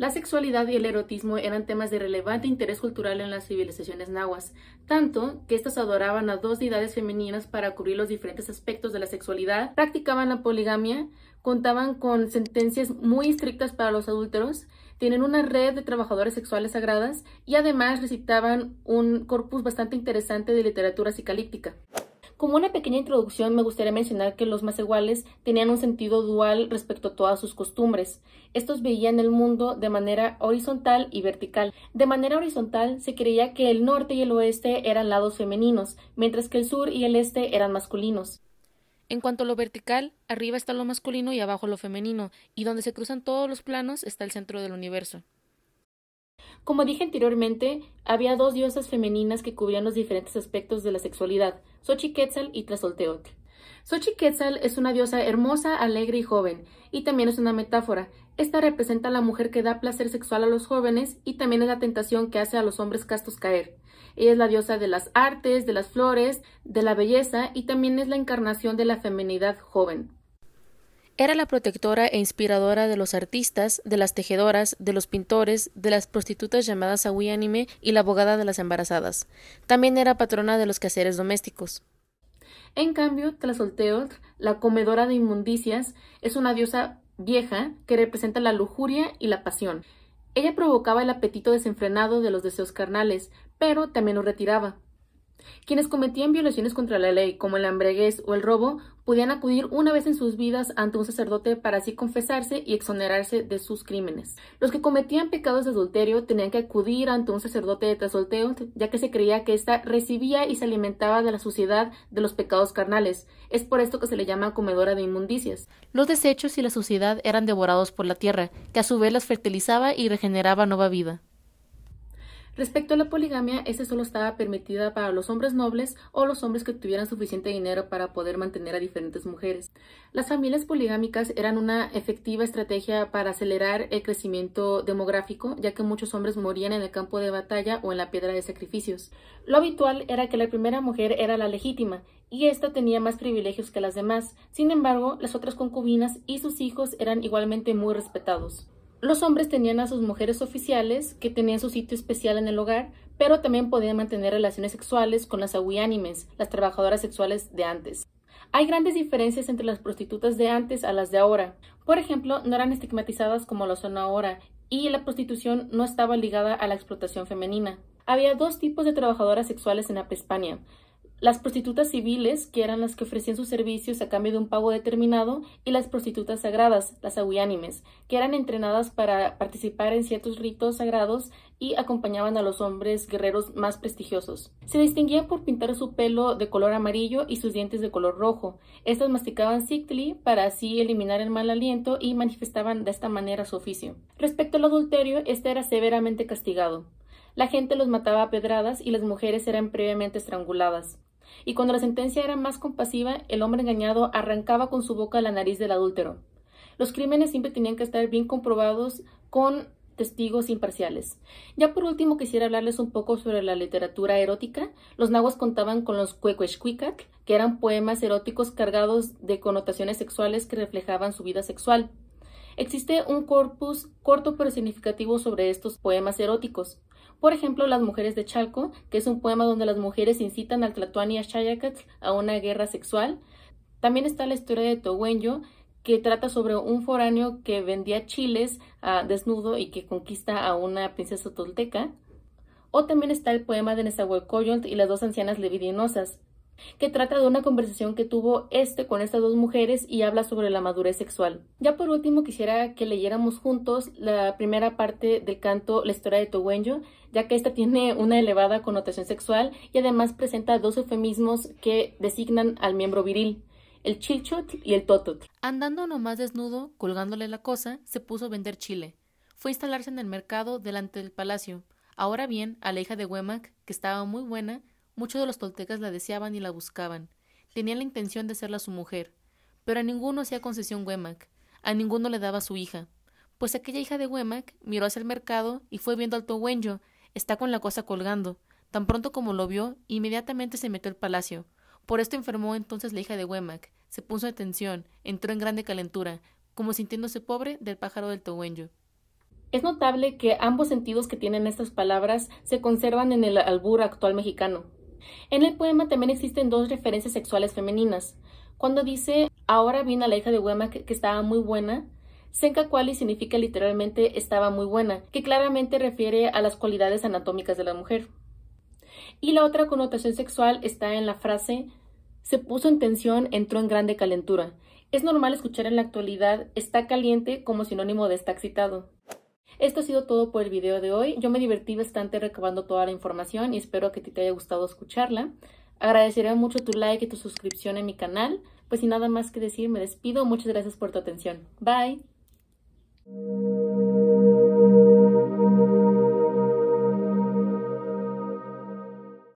La sexualidad y el erotismo eran temas de relevante interés cultural en las civilizaciones nahuas, tanto que éstas adoraban a dos deidades femeninas para cubrir los diferentes aspectos de la sexualidad, practicaban la poligamia, contaban con sentencias muy estrictas para los adúlteros, tienen una red de trabajadores sexuales sagradas y además recitaban un corpus bastante interesante de literatura psicalíptica. Como una pequeña introducción, me gustaría mencionar que los iguales tenían un sentido dual respecto a todas sus costumbres. Estos veían el mundo de manera horizontal y vertical. De manera horizontal, se creía que el norte y el oeste eran lados femeninos, mientras que el sur y el este eran masculinos. En cuanto a lo vertical, arriba está lo masculino y abajo lo femenino, y donde se cruzan todos los planos está el centro del universo. Como dije anteriormente, había dos diosas femeninas que cubrían los diferentes aspectos de la sexualidad, Xochiquetzal y Sochi Xochiquetzal es una diosa hermosa, alegre y joven, y también es una metáfora. Esta representa a la mujer que da placer sexual a los jóvenes y también es la tentación que hace a los hombres castos caer. Ella es la diosa de las artes, de las flores, de la belleza y también es la encarnación de la feminidad joven. Era la protectora e inspiradora de los artistas, de las tejedoras, de los pintores, de las prostitutas llamadas a y la abogada de las embarazadas. También era patrona de los quehaceres domésticos. En cambio, Tlazolteotl, la comedora de inmundicias, es una diosa vieja que representa la lujuria y la pasión. Ella provocaba el apetito desenfrenado de los deseos carnales, pero también lo retiraba. Quienes cometían violaciones contra la ley, como el hambregués o el robo, podían acudir una vez en sus vidas ante un sacerdote para así confesarse y exonerarse de sus crímenes. Los que cometían pecados de adulterio tenían que acudir ante un sacerdote de trasolteo, ya que se creía que ésta recibía y se alimentaba de la suciedad de los pecados carnales. Es por esto que se le llama comedora de inmundicias. Los desechos y la suciedad eran devorados por la tierra, que a su vez las fertilizaba y regeneraba nueva vida. Respecto a la poligamia, esta solo estaba permitida para los hombres nobles o los hombres que tuvieran suficiente dinero para poder mantener a diferentes mujeres. Las familias poligámicas eran una efectiva estrategia para acelerar el crecimiento demográfico, ya que muchos hombres morían en el campo de batalla o en la piedra de sacrificios. Lo habitual era que la primera mujer era la legítima, y ésta tenía más privilegios que las demás. Sin embargo, las otras concubinas y sus hijos eran igualmente muy respetados. Los hombres tenían a sus mujeres oficiales, que tenían su sitio especial en el hogar, pero también podían mantener relaciones sexuales con las aguianimes, las trabajadoras sexuales de antes. Hay grandes diferencias entre las prostitutas de antes a las de ahora. Por ejemplo, no eran estigmatizadas como lo son ahora, y la prostitución no estaba ligada a la explotación femenina. Había dos tipos de trabajadoras sexuales en la las prostitutas civiles, que eran las que ofrecían sus servicios a cambio de un pago determinado, y las prostitutas sagradas, las aguianimes, que eran entrenadas para participar en ciertos ritos sagrados y acompañaban a los hombres guerreros más prestigiosos. Se distinguían por pintar su pelo de color amarillo y sus dientes de color rojo. Estas masticaban cicli para así eliminar el mal aliento y manifestaban de esta manera su oficio. Respecto al adulterio, este era severamente castigado. La gente los mataba a pedradas y las mujeres eran previamente estranguladas y cuando la sentencia era más compasiva, el hombre engañado arrancaba con su boca la nariz del adúltero. Los crímenes siempre tenían que estar bien comprobados con testigos imparciales. Ya por último quisiera hablarles un poco sobre la literatura erótica. Los nahuas contaban con los cuecuexcuicatl, que eran poemas eróticos cargados de connotaciones sexuales que reflejaban su vida sexual. Existe un corpus corto pero significativo sobre estos poemas eróticos. Por ejemplo, Las mujeres de Chalco, que es un poema donde las mujeres incitan al Tlatuani y a Xayacatl a una guerra sexual. También está la historia de Togüenyo, que trata sobre un foráneo que vendía chiles ah, desnudo y que conquista a una princesa tolteca. O también está el poema de Nezahualcóyotl y las dos ancianas levidinosas, que trata de una conversación que tuvo este con estas dos mujeres y habla sobre la madurez sexual. Ya por último quisiera que leyéramos juntos la primera parte del canto La historia de togüenyo, ya que esta tiene una elevada connotación sexual y además presenta dos eufemismos que designan al miembro viril. El chilchot y el totot. Andando nomás desnudo, colgándole la cosa, se puso a vender chile. Fue a instalarse en el mercado delante del palacio. Ahora bien, a la hija de Huemac, que estaba muy buena, Muchos de los toltecas la deseaban y la buscaban. Tenían la intención de serla su mujer, pero a ninguno hacía concesión Huemac, a ninguno le daba su hija, pues aquella hija de Huemac miró hacia el mercado y fue viendo al Towenyo, está con la cosa colgando. Tan pronto como lo vio, inmediatamente se metió al palacio. Por esto enfermó entonces la hija de Huemac, se puso de tensión, entró en grande calentura, como sintiéndose pobre del pájaro del tohuenyo. Es notable que ambos sentidos que tienen estas palabras se conservan en el albur actual mexicano, en el poema también existen dos referencias sexuales femeninas. Cuando dice, ahora vino la hija de Huema que, estaba muy buena, Senka kuali significa literalmente estaba muy buena, que claramente refiere a las cualidades anatómicas de la mujer. Y la otra connotación sexual está en la frase se puso en tensión, entró en grande calentura. Es normal escuchar en la actualidad está caliente como sinónimo de está excitado. Esto ha sido todo por el video de hoy. Yo me divertí bastante recabando toda la información y espero que te haya gustado escucharla. Agradeceré mucho tu like y tu suscripción en mi canal. Pues sin nada más que decir, me despido. Muchas gracias por tu atención. Bye.